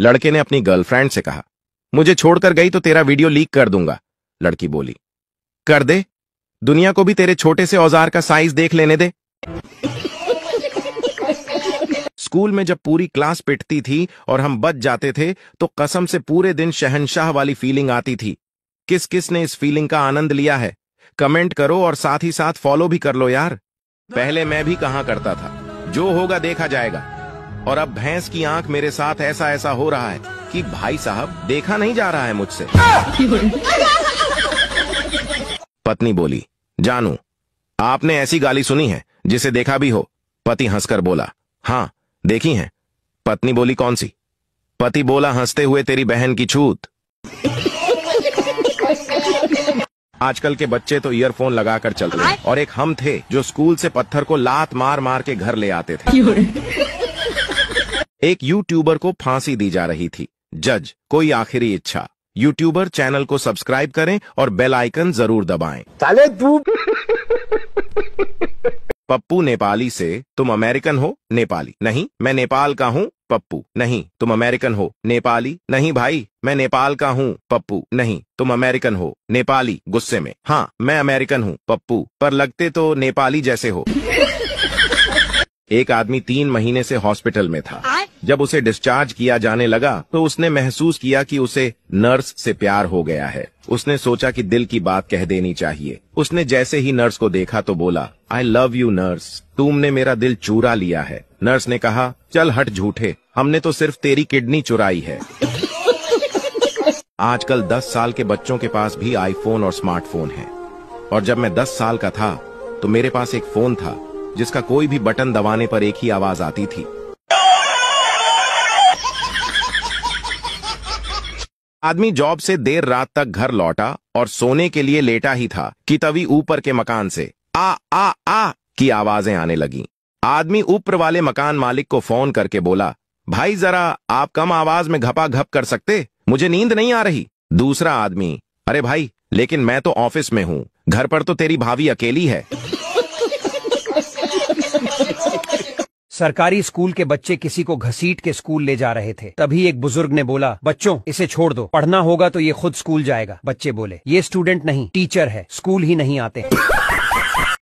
लड़के ने अपनी गर्लफ्रेंड से कहा मुझे छोड़कर गई तो तेरा वीडियो लीक कर दूंगा लड़की बोली कर दे दुनिया को भी तेरे छोटे से औजार का साइज देख लेने दे स्कूल में जब पूरी क्लास पिटती थी और हम बच जाते थे तो कसम से पूरे दिन शहनशाह वाली फीलिंग आती थी किस किस ने इस फीलिंग का आनंद लिया है कमेंट करो और साथ ही साथ फॉलो भी कर लो यार पहले मैं भी कहा करता था जो होगा देखा जाएगा और अब भैंस की आंख मेरे साथ ऐसा ऐसा हो रहा है कि भाई साहब देखा नहीं जा रहा है मुझसे पत्नी बोली जानू आपने ऐसी गाली सुनी है जिसे देखा भी हो पति हंसकर बोला हाँ देखी है पत्नी बोली कौन सी पति बोला हंसते हुए तेरी बहन की छूत आजकल के बच्चे तो ईयरफोन लगाकर चलते और एक हम थे जो स्कूल से पत्थर को लात मार मार के घर ले आते थे एक यूट्यूबर को फांसी दी जा रही थी जज कोई आखिरी इच्छा यूट्यूबर चैनल को सब्सक्राइब करें और बेल आइकन जरूर दबाएं। ताले तू पप्पू नेपाली से तुम अमेरिकन हो नेपाली नहीं मैं नेपाल का हूँ पप्पू नहीं तुम अमेरिकन हो नेपाली नहीं भाई मैं नेपाल का हूँ पप्पू नहीं तुम अमेरिकन हो नेपाली गुस्से में हाँ मैं अमेरिकन हूँ पप्पू पर लगते तो नेपाली जैसे हो एक आदमी तीन महीने से हॉस्पिटल में था जब उसे डिस्चार्ज किया जाने लगा तो उसने महसूस किया कि उसे नर्स से प्यार हो गया है उसने सोचा कि दिल की बात कह देनी चाहिए उसने जैसे ही नर्स को देखा तो बोला आई लव यू नर्स तुमने मेरा दिल चूरा लिया है नर्स ने कहा चल हट झूठे हमने तो सिर्फ तेरी किडनी चुराई है आजकल 10 साल के बच्चों के पास भी आईफोन और स्मार्टफोन है और जब मैं 10 साल का था तो मेरे पास एक फोन था जिसका कोई भी बटन दबाने पर एक ही आवाज आती थी आदमी जॉब से देर रात तक घर लौटा और सोने के लिए लेटा ही था कि तभी ऊपर के मकान से आ आ आ की आवाजें आने लगी आदमी ऊपर वाले मकान मालिक को फोन करके बोला भाई जरा आप कम आवाज में घपा घप कर सकते मुझे नींद नहीं आ रही दूसरा आदमी अरे भाई लेकिन मैं तो ऑफिस में हूँ घर पर तो तेरी भाभी अकेली है सरकारी स्कूल के बच्चे किसी को घसीट के स्कूल ले जा रहे थे तभी एक बुजुर्ग ने बोला बच्चों इसे छोड़ दो पढ़ना होगा तो ये खुद स्कूल जाएगा बच्चे बोले ये स्टूडेंट नहीं टीचर है स्कूल ही नहीं आते